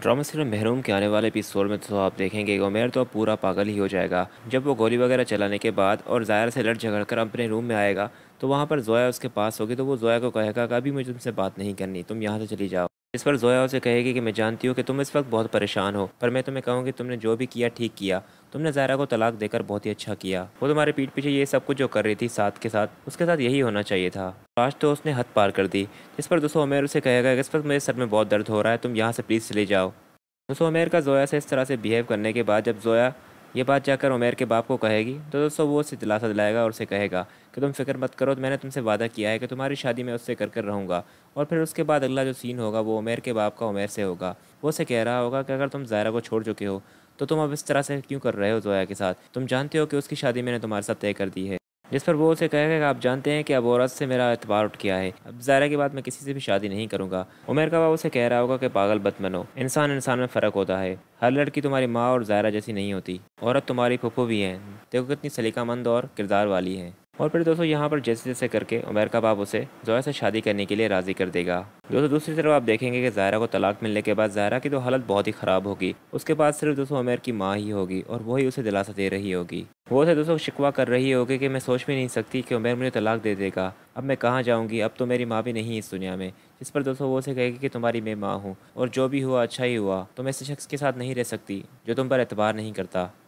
drama सिर्फ महरूम के आने वाले एपिसोड में तो आप देखेंगे उमेर तो पूरा पागल ही हो जाएगा जब वो गोली वगैरह चलाने के बाद और ज़ायर से लड़ झगड़ कर अपने रूम में आएगा तो वहाँ पर जोया उसके पास होगी तो वो जोया को कहेगा कि अभी मुझे तुमसे बात नहीं करनी तुम यहाँ से चली जाओ इस पर जोया उसे कहेगी कि मैं जानती हूँ कि तुम इस वक्त बहुत परेशान हो पर मैं तुम्हें कहूँगी तुमने जो भी किया ठीक किया तुमने जायरा को तलाक देकर बहुत ही अच्छा किया वो तुम्हारे पीठ पीछे ये सब कुछ जो कर रही थी साथ के साथ उसके साथ यही होना चाहिए था आज तो उसने हद पार कर दी इस पर दोस्तों उमेर उसे कहेगा कि इस वक्त मेरे सर में बहुत दर्द हो रहा है तुम यहाँ से प्लीज़ चले जाओ दोस्तों उमेर का जोया से इस तरह से बिहेव करने के बाद जब जोया ये बात जाकर उमेर के बाप को कहेगी तो दोस्तों वो उसे दिलासा दिलाएगा और उसे कहेगा कि तुम फिक्र मत करो तो मैंने तुमसे वादा किया है कि तुम्हारी शादी में उससे कर कर रहूँगा और फिर उसके बाद अगला जो सीन होगा वो उमेर के बाप का उमेर से होगा वो उसे कह रहा होगा कि अगर तुम जायरा को छोड़ चुके हो तो तुम अब इस तरह से क्यों कर रहे हो जोया के साथ तुम जानते हो कि उसकी शादी मैंने तुम्हारे साथ तय कर दी है जिस पर वो उसे कहेगा कि आप जानते हैं कि अब औरत से मेरा एतबार उठ गया है अब ज़ायरा के बाद मैं किसी से भी शादी नहीं करूँगा उमेर का बाबा उसे कह रहा होगा कि पागल बत इंसान इंसान में फ़र्क होता है हर लड़की तुम्हारी माँ और ज़ायरा जैसी नहीं होती औरत तुम्हारी फुफू भी हैं देखो कितनी सलीकामंद और किरदार वाली है और फिर दोस्तों यहाँ पर जैसे जैसे करके उमेर का बाप उसे जोया से शादी करने के लिए राज़ी कर देगा दोस्तों दूसरी तरफ आप देखेंगे कि जायरा को तलाक मिलने के बाद जायरा की तो हालत बहुत ही ख़राब होगी उसके बाद सिर्फ दोस्तों उमेर की माँ ही होगी और वही उसे दिलासा दे रही होगी वो से दोस्तों शिकवा कर रही होगी कि मैं सोच भी नहीं सकती कि उमेर मुझे तलाक दे देगा अब मैं कहाँ जाऊँगी अब तो मेरी माँ भी नहीं इस दुनिया में जिस पर दोस्तों वो से कहेगी कि तुम्हारी मैं माँ हूँ और जो भी हुआ अच्छा ही हुआ तो मैं इस शख्स के साथ नहीं रह सकती जो तुम पर एतबार नहीं करता